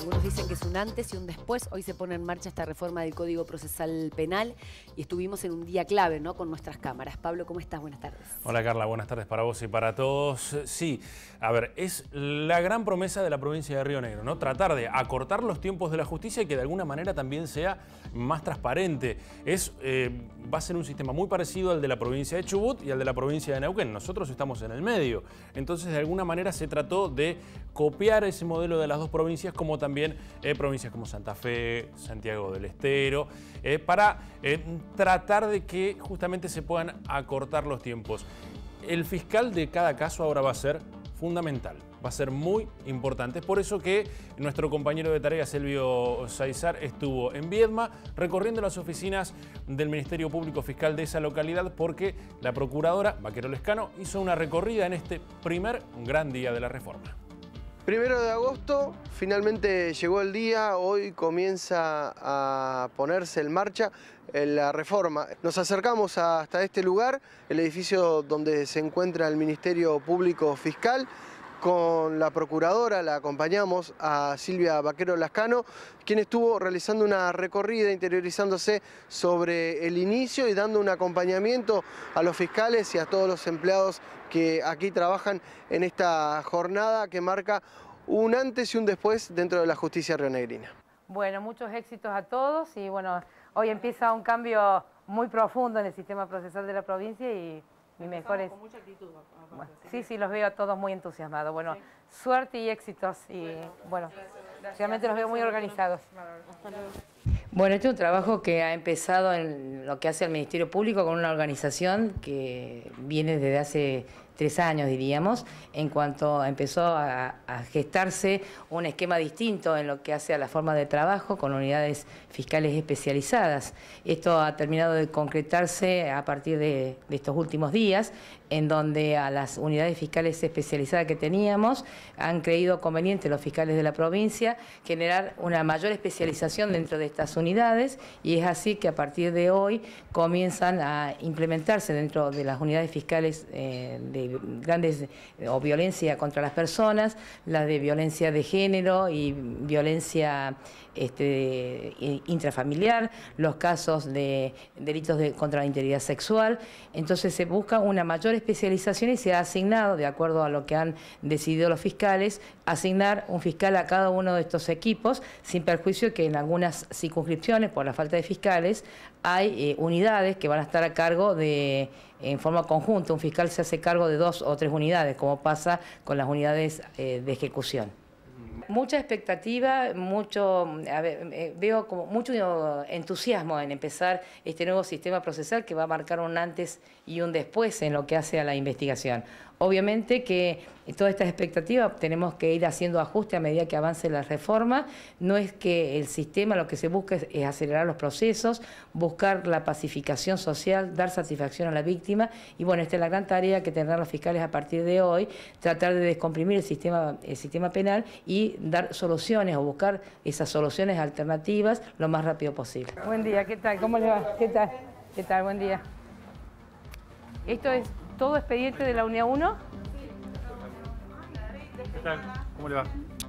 Algunos dicen que es un antes y un después. Hoy se pone en marcha esta reforma del Código Procesal Penal y estuvimos en un día clave ¿no? con nuestras cámaras. Pablo, ¿cómo estás? Buenas tardes. Hola Carla, buenas tardes para vos y para todos. Sí, a ver, es la gran promesa de la provincia de Río Negro, ¿no? Tratar de acortar los tiempos de la justicia y que de alguna manera también sea más transparente. Es, eh, va a ser un sistema muy parecido al de la provincia de Chubut y al de la provincia de Neuquén. Nosotros estamos en el medio. Entonces, de alguna manera se trató de copiar ese modelo de las dos provincias, como también eh, provincias como Santa Fe, Santiago del Estero, eh, para eh, tratar de que justamente se puedan acortar los tiempos. El fiscal de cada caso ahora va a ser fundamental va a ser muy importante. Es por eso que nuestro compañero de tarea, Silvio Saizar, estuvo en Viedma recorriendo las oficinas del Ministerio Público Fiscal de esa localidad porque la procuradora Vaquero Lescano hizo una recorrida en este primer gran día de la reforma. Primero de agosto, finalmente llegó el día, hoy comienza a ponerse en marcha eh, la reforma. Nos acercamos hasta este lugar, el edificio donde se encuentra el Ministerio Público Fiscal, con la procuradora, la acompañamos a Silvia Vaquero Lascano, quien estuvo realizando una recorrida interiorizándose sobre el inicio y dando un acompañamiento a los fiscales y a todos los empleados que aquí trabajan en esta jornada que marca un antes y un después dentro de la justicia rionegrina. Bueno, muchos éxitos a todos y bueno, hoy empieza un cambio muy profundo en el sistema procesal de la provincia y mejores... Con mucha actitud, sí, sí, los veo a todos muy entusiasmados. Bueno, suerte y éxitos. Y bueno, realmente los veo muy organizados. Bueno, este es un trabajo que ha empezado en lo que hace el Ministerio Público con una organización que viene desde hace tres años, diríamos, en cuanto empezó a, gestarse un esquema distinto en lo que hace a la forma de trabajo con unidades fiscales especializadas. Esto ha terminado de concretarse a partir de, estos últimos días, en donde a las unidades fiscales especializadas que teníamos han creído conveniente los fiscales de la provincia generar una mayor especialización dentro de estas unidades y es así que a partir de hoy comienzan a implementarse dentro de las unidades fiscales eh, de grandes eh, o violencia contra las personas, las de violencia de género y violencia este, intrafamiliar, los casos de delitos de, contra la integridad sexual. Entonces se busca una mayor especialización y se ha asignado, de acuerdo a lo que han decidido los fiscales, asignar un fiscal a cada uno de estos equipos, sin perjuicio que en algunas circunscripciones, por la falta de fiscales, hay eh, unidades que van a estar a cargo de en forma conjunta, un fiscal se hace cargo de dos o tres unidades, como pasa con las unidades eh, de ejecución. Mucha expectativa, mucho, eh, veo como mucho entusiasmo en empezar este nuevo sistema procesal que va a marcar un antes y un después en lo que hace a la investigación. Obviamente que todas estas expectativas tenemos que ir haciendo ajustes a medida que avance la reforma. No es que el sistema lo que se busca es, acelerar los procesos, buscar la pacificación social, dar satisfacción a la víctima y bueno, esta es la gran tarea que tendrán los fiscales a partir de hoy, tratar de descomprimir el sistema, el sistema penal y dar soluciones o buscar esas soluciones alternativas lo más rápido posible. Buen día, ¿qué tal? ¿Cómo le va? ¿Qué tal? ¿Qué tal? Buen día. ¿Esto es todo expediente de la unidad 1? ¿Qué tal? ¿Cómo le va?